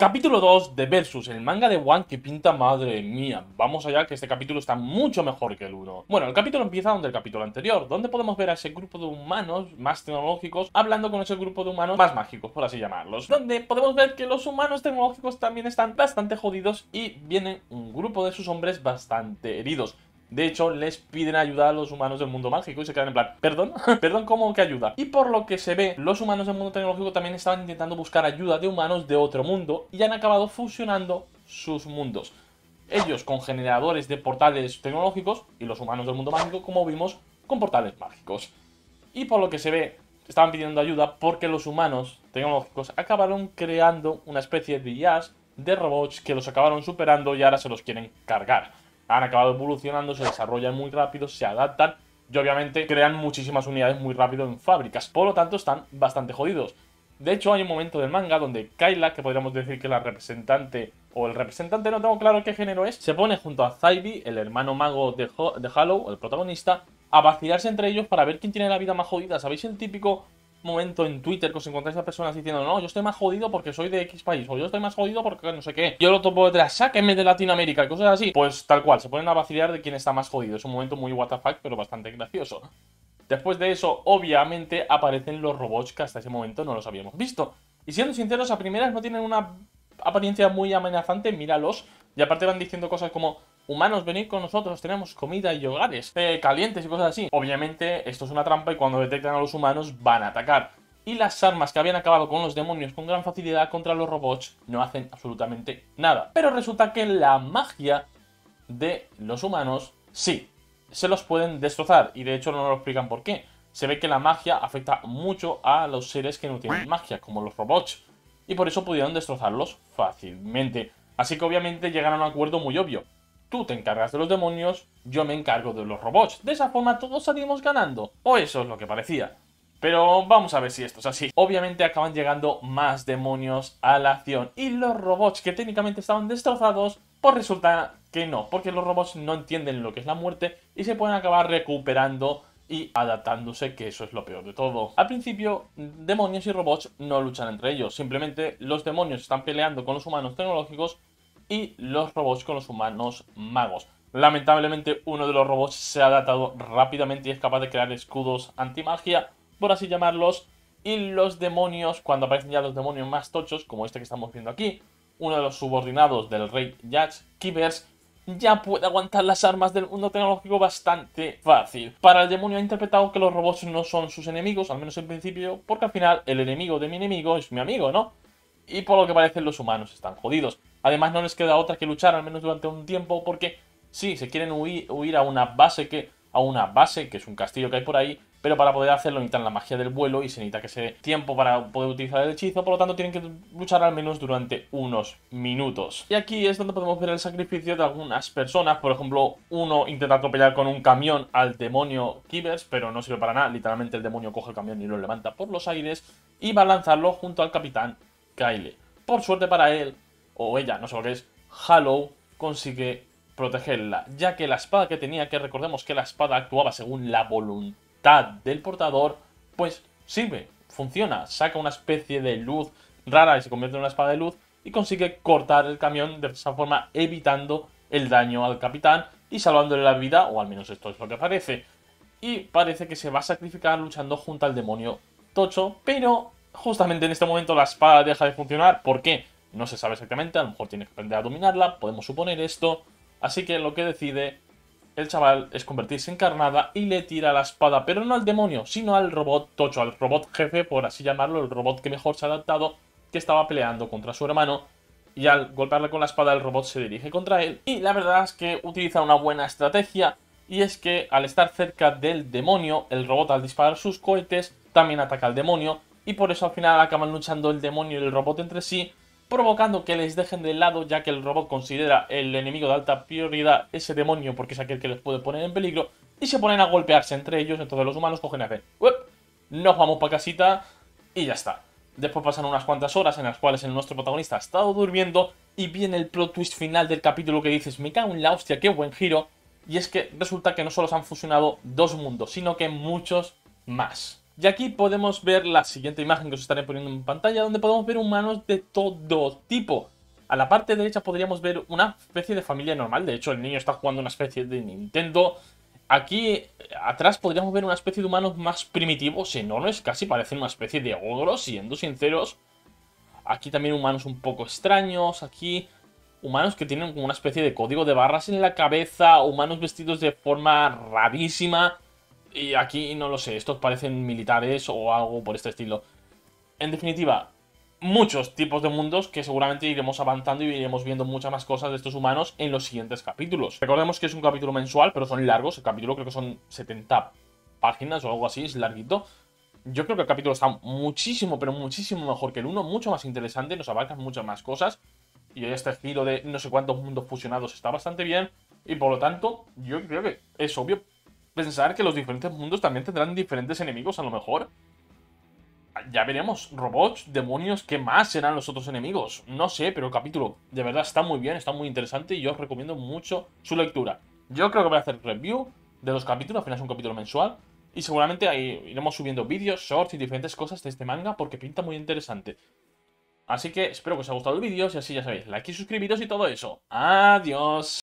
Capítulo 2 de Versus, el manga de One que pinta madre mía. Vamos allá que este capítulo está mucho mejor que el 1. Bueno, el capítulo empieza donde el capítulo anterior, donde podemos ver a ese grupo de humanos más tecnológicos hablando con ese grupo de humanos más mágicos, por así llamarlos. Donde podemos ver que los humanos tecnológicos también están bastante jodidos y viene un grupo de sus hombres bastante heridos. De hecho, les piden ayuda a los humanos del mundo mágico y se quedan en plan, perdón, perdón, ¿cómo que ayuda? Y por lo que se ve, los humanos del mundo tecnológico también estaban intentando buscar ayuda de humanos de otro mundo y han acabado fusionando sus mundos. Ellos con generadores de portales tecnológicos y los humanos del mundo mágico, como vimos, con portales mágicos. Y por lo que se ve, estaban pidiendo ayuda porque los humanos tecnológicos acabaron creando una especie de IAS de robots que los acabaron superando y ahora se los quieren cargar han acabado evolucionando, se desarrollan muy rápido, se adaptan y obviamente crean muchísimas unidades muy rápido en fábricas, por lo tanto están bastante jodidos. De hecho, hay un momento del manga donde Kaila que podríamos decir que la representante o el representante, no tengo claro qué género es, se pone junto a Zaidi, el hermano mago de, halo, de el protagonista, a vacilarse entre ellos para ver quién tiene la vida más jodida. ¿Sabéis el típico momento en Twitter que os encontráis a personas diciendo, no, yo estoy más jodido porque soy de X país, o yo estoy más jodido porque no sé qué, yo lo topo detrás, sáquenme de Latinoamérica y cosas así, pues tal cual, se ponen a vacilar de quién está más jodido. Es un momento muy WTF, pero bastante gracioso. Después de eso, obviamente, aparecen los robots que hasta ese momento no los habíamos visto. Y siendo sinceros, a primeras no tienen una apariencia muy amenazante, míralos. Y aparte van diciendo cosas como, humanos, venir con nosotros, tenemos comida y hogares eh, calientes y cosas así. Obviamente esto es una trampa y cuando detectan a los humanos van a atacar. Y las armas que habían acabado con los demonios con gran facilidad contra los robots no hacen absolutamente nada. Pero resulta que la magia de los humanos sí, se los pueden destrozar y de hecho no nos lo explican por qué. Se ve que la magia afecta mucho a los seres que no tienen magia, como los robots, y por eso pudieron destrozarlos fácilmente. Así que obviamente llegan a un acuerdo muy obvio. Tú te encargas de los demonios, yo me encargo de los robots. De esa forma todos salimos ganando. O eso es lo que parecía. Pero vamos a ver si esto es así. Obviamente acaban llegando más demonios a la acción. Y los robots que técnicamente estaban destrozados, pues resulta que no. Porque los robots no entienden lo que es la muerte y se pueden acabar recuperando y adaptándose, que eso es lo peor de todo. Al principio, demonios y robots no luchan entre ellos, simplemente los demonios están peleando con los humanos tecnológicos y los robots con los humanos magos. Lamentablemente uno de los robots se ha adaptado rápidamente y es capaz de crear escudos antimagia, por así llamarlos, y los demonios, cuando aparecen ya los demonios más tochos, como este que estamos viendo aquí, uno de los subordinados del rey Yatch Kivers, ya puede aguantar las armas del mundo tecnológico bastante fácil. Para el demonio ha interpretado que los robots no son sus enemigos, al menos en principio, porque al final el enemigo de mi enemigo es mi amigo, ¿no? Y por lo que parece los humanos están jodidos. Además no les queda otra que luchar al menos durante un tiempo porque sí, se quieren huir, a una base que a una base, que es un castillo que hay por ahí, pero para poder hacerlo necesitan la magia del vuelo y se necesita que se dé tiempo para poder utilizar el hechizo, por lo tanto tienen que luchar al menos durante unos minutos. Y aquí es donde podemos ver el sacrificio de algunas personas, por ejemplo, uno intenta atropellar con un camión al demonio Kivers, pero no sirve para nada, literalmente el demonio coge el camión y lo levanta por los aires y va a lanzarlo junto al capitán Kyle. Por suerte para él, o ella, no sé lo que es, Hallow consigue protegerla, ya que la espada que tenía, que recordemos que la espada actuaba según la voluntad del portador, pues sirve, funciona, saca una especie de luz rara y se convierte en una espada de luz y consigue cortar el camión de esa forma evitando el daño al capitán y salvándole la vida, o al menos esto es lo que parece. Y parece que se va a sacrificar luchando junto al demonio Tocho, pero justamente en este momento la espada deja de funcionar. ¿Por qué? No se sabe exactamente, a lo mejor tiene que aprender a dominarla, podemos suponer esto. Así que lo que decide el chaval es convertirse en carnada y le tira la espada, pero no al demonio, sino al robot tocho, al robot jefe, por así llamarlo, el robot que mejor se ha adaptado, que estaba peleando contra su hermano. Y al golpearle con la espada, el robot se dirige contra él. Y la verdad es que utiliza una buena estrategia, y es que al estar cerca del demonio, el robot al disparar sus cohetes también ataca al demonio, y por eso al final acaban luchando el demonio y el robot entre sí, provocando que les dejen de lado ya que el robot considera el enemigo de alta prioridad ese demonio porque es aquel que les puede poner en peligro y se ponen a golpearse entre ellos, entonces los humanos cogen a ver, Nos vamos para casita y ya está. Después pasan unas cuantas horas en las cuales el nuestro protagonista ha estado durmiendo y viene el plot twist final del capítulo que dices, me cago en la hostia, qué buen giro. Y es que resulta que no solo se han fusionado dos mundos, sino que muchos más. Y aquí podemos ver la siguiente imagen que os estaré poniendo en pantalla, donde podemos ver humanos de todo tipo. A la parte derecha podríamos ver una especie de familia normal, de hecho el niño está jugando una especie de Nintendo. Aquí eh, atrás podríamos ver una especie de humanos más primitivos, enormes, casi parecen una especie de ogros, siendo sinceros. Aquí también humanos un poco extraños, aquí humanos que tienen como una especie de código de barras en la cabeza, humanos vestidos de forma rarísima y aquí no lo sé, estos parecen militares o algo por este estilo. En definitiva, muchos tipos de mundos que seguramente iremos avanzando y iremos viendo muchas más cosas de estos humanos en los siguientes capítulos. Recordemos que es un capítulo mensual, pero son largos. El capítulo creo que son 70 páginas o algo así, es larguito. Yo creo que el capítulo está muchísimo, pero muchísimo mejor que el uno mucho más interesante, nos abarcan muchas más cosas. Y este estilo de no sé cuántos mundos fusionados está bastante bien. Y por lo tanto, yo creo que es obvio pensar que los diferentes mundos también tendrán diferentes enemigos a lo mejor. Ya veremos, robots, demonios, ¿qué más serán los otros enemigos? No sé, pero el capítulo de verdad está muy bien, está muy interesante y yo os recomiendo mucho su lectura. Yo creo que voy a hacer review de los capítulos, al final es un capítulo mensual. Y seguramente ahí iremos subiendo vídeos, shorts y diferentes cosas de este manga porque pinta muy interesante. Así que espero que os haya gustado el vídeo, si así ya sabéis, like y suscribiros y todo eso. Adiós.